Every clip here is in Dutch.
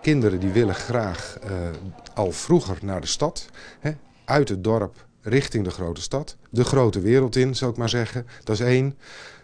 Kinderen die willen graag eh, al vroeger naar de stad, hè, uit het dorp richting de grote stad. De grote wereld in, zou ik maar zeggen. Dat is één.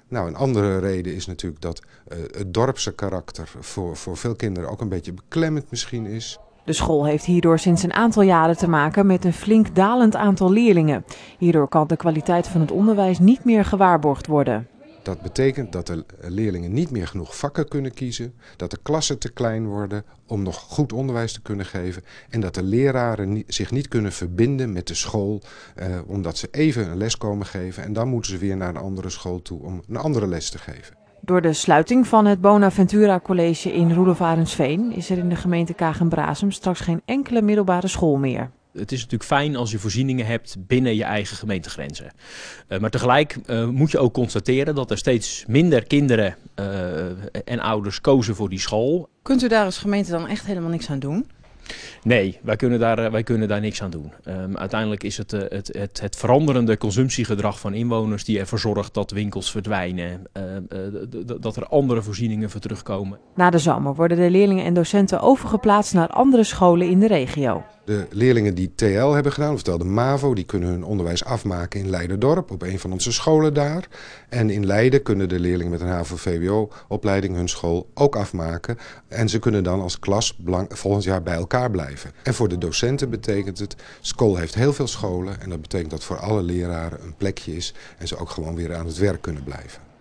Nou, een andere reden is natuurlijk dat eh, het dorpse karakter voor, voor veel kinderen ook een beetje beklemmend misschien is. De school heeft hierdoor sinds een aantal jaren te maken met een flink dalend aantal leerlingen. Hierdoor kan de kwaliteit van het onderwijs niet meer gewaarborgd worden. Dat betekent dat de leerlingen niet meer genoeg vakken kunnen kiezen, dat de klassen te klein worden om nog goed onderwijs te kunnen geven en dat de leraren zich niet kunnen verbinden met de school eh, omdat ze even een les komen geven en dan moeten ze weer naar een andere school toe om een andere les te geven. Door de sluiting van het Bonaventura College in Roelevarensveen is er in de gemeente Kagen-Brazem straks geen enkele middelbare school meer het is natuurlijk fijn als je voorzieningen hebt binnen je eigen gemeentegrenzen. Eh, maar tegelijk eh, moet je ook constateren dat er steeds minder kinderen eh, en ouders kozen voor die school. Kunt u daar als gemeente dan echt helemaal niks aan doen? Nee, wij kunnen daar, wij kunnen daar niks aan doen. Ehm, uiteindelijk is het, het, het, het, veranderende consumptiegedrag van inwoners die ervoor zorgt dat winkels verdwijnen, dat er andere voorzieningen voor terugkomen. Na de zomer worden de leerlingen en docenten overgeplaatst naar andere scholen in de regio. De leerlingen die TL hebben gedaan, oftewel de MAVO, die kunnen hun onderwijs afmaken in Leiderdorp, op een van onze scholen daar. En in Leiden kunnen de leerlingen met een HAVO-VWO-opleiding hun school ook afmaken. En ze kunnen dan als klas volgend jaar bij elkaar blijven. En voor de docenten betekent het, school heeft heel veel scholen en dat betekent dat voor alle leraren een plekje is en ze ook gewoon weer aan het werk kunnen blijven.